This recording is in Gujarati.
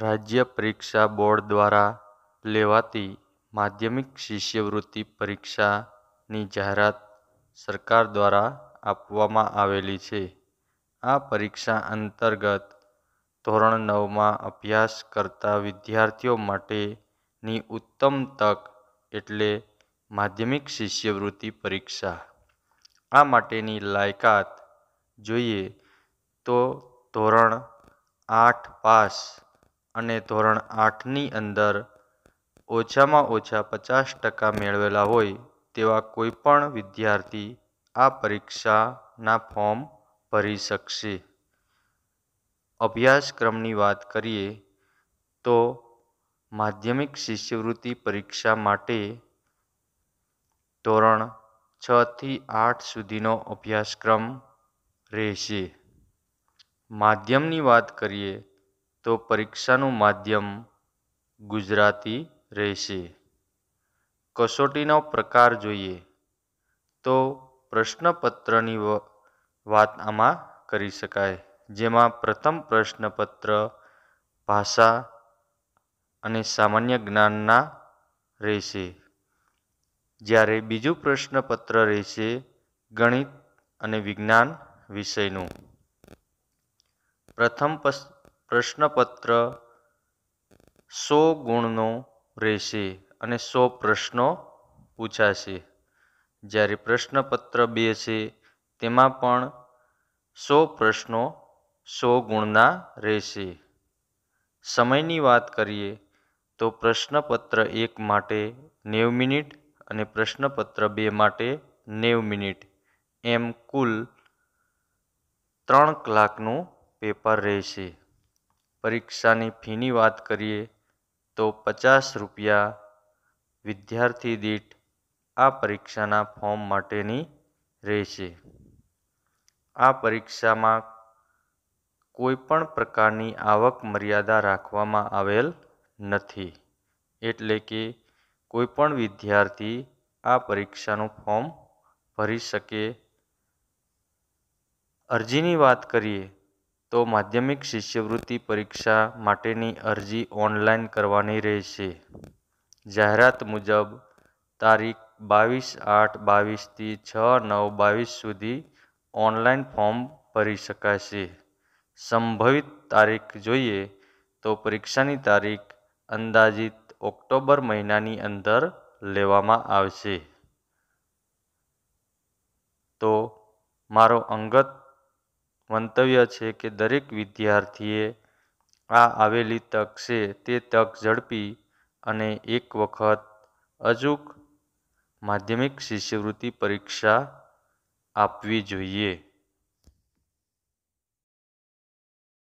રાજ્ય પરીક્ષા બોર્ડ દ્વારા લેવાતી માધ્યમિક શિષ્યવૃત્તિ પરીક્ષાની જાહેરાત સરકાર દ્વારા આપવામાં આવેલી છે આ પરીક્ષા અંતર્ગત ધોરણ નવમાં અભ્યાસ કરતા વિદ્યાર્થીઓ માટેની ઉત્તમ તક એટલે માધ્યમિક શિષ્યવૃત્તિ પરીક્ષા આ માટેની લાયકાત જોઈએ તો ધોરણ આઠ પાસ અને ધોરણ આઠની અંદર ઓછામાં ઓછા પચાસ ટકા મેળવેલા હોય તેવા કોઈપણ વિદ્યાર્થી આ પરીક્ષાના ફોર્મ ભરી શકશે અભ્યાસક્રમની વાત કરીએ તો માધ્યમિક શિષ્યવૃત્તિ પરીક્ષા માટે ધોરણ છથી આઠ સુધીનો અભ્યાસક્રમ રહેશે માધ્યમની વાત કરીએ તો પરીક્ષાનું માધ્યમ ગુજરાતી રહેશે કસોટીનો પ્રકાર જોઈએ તો પ્રશ્નપત્રની વાત આમાં કરી શકાય જેમાં પ્રથમ પ્રશ્નપત્ર ભાષા અને સામાન્ય જ્ઞાનના રહેશે જ્યારે બીજું પ્રશ્નપત્ર રહેશે ગણિત અને વિજ્ઞાન વિષયનું પ્રથમ પ્રશ્નપત્ર સો ગુણનો રહેશે અને સો પ્રશ્નો પૂછાશે જ્યારે પ્રશ્નપત્ર બે છે તેમાં પણ સો પ્રશ્નો સો ગુણના રહેશે સમયની વાત કરીએ તો પ્રશ્નપત્ર એક માટે નેવ મિનિટ અને પ્રશ્નપત્ર બે માટે નેવ મિનિટ એમ કુલ ત્રણ કલાકનું પેપર રહેશે પરીક્ષાની ફીની વાત કરીએ તો પચાસ રૂપિયા વિદ્યાર્થી દીઠ આ પરીક્ષાના ફોર્મ માટેની રહેશે આ પરીક્ષામાં કોઈપણ પ્રકારની આવક મર્યાદા રાખવામાં આવેલ નથી એટલે કે કોઈપણ વિદ્યાર્થી આ પરીક્ષાનું ફોર્મ ભરી શકે અરજીની વાત કરીએ તો માધ્યમિક શિષ્યવૃત્તિ પરીક્ષા માટેની અરજી ઓનલાઈન કરવાની રહેશે જાહેરાત મુજબ તારીખ બાવીસ આઠ બાવીસથી છ નવ બાવીસ સુધી ઓનલાઈન ફોર્મ ભરી શકાશે સંભવિત તારીખ જોઈએ તો પરીક્ષાની તારીખ અંદાજિત ઓક્ટોબર મહિનાની અંદર લેવામાં આવશે તો મારો અંગત મંતવ્ય છે કે દરેક વિદ્યાર્થીએ આ આવેલી તક છે તે તક ઝડપી અને એક વખત અચૂક માધ્યમિક શિષ્યવૃત્તિ પરીક્ષા આપવી જોઈએ